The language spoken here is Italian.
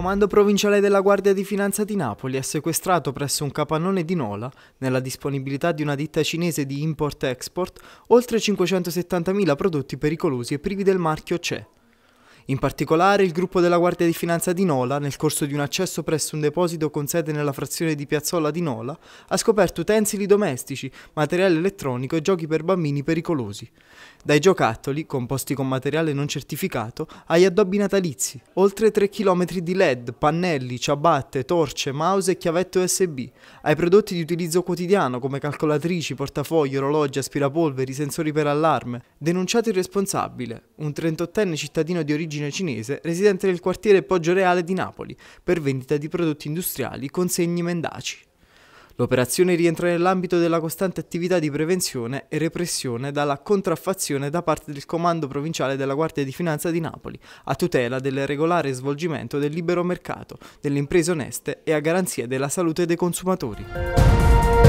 Comando provinciale della Guardia di Finanza di Napoli ha sequestrato presso un capannone di Nola, nella disponibilità di una ditta cinese di import-export, oltre 570.000 prodotti pericolosi e privi del marchio CE. In particolare il gruppo della Guardia di Finanza di Nola, nel corso di un accesso presso un deposito con sede nella frazione di Piazzola di Nola, ha scoperto utensili domestici, materiale elettronico e giochi per bambini pericolosi. Dai giocattoli, composti con materiale non certificato, agli addobbi natalizi, oltre 3 km di LED, pannelli, ciabatte, torce, mouse e chiavette USB, ai prodotti di utilizzo quotidiano come calcolatrici, portafogli, orologi, aspirapolveri, sensori per allarme. Denunciato il responsabile, un 38enne cittadino di origine origine cinese residente nel quartiere Poggio Reale di Napoli per vendita di prodotti industriali, con segni mendaci. L'operazione rientra nell'ambito della costante attività di prevenzione e repressione dalla contraffazione da parte del Comando Provinciale della Guardia di Finanza di Napoli, a tutela del regolare svolgimento del libero mercato, delle imprese oneste e a garanzia della salute dei consumatori.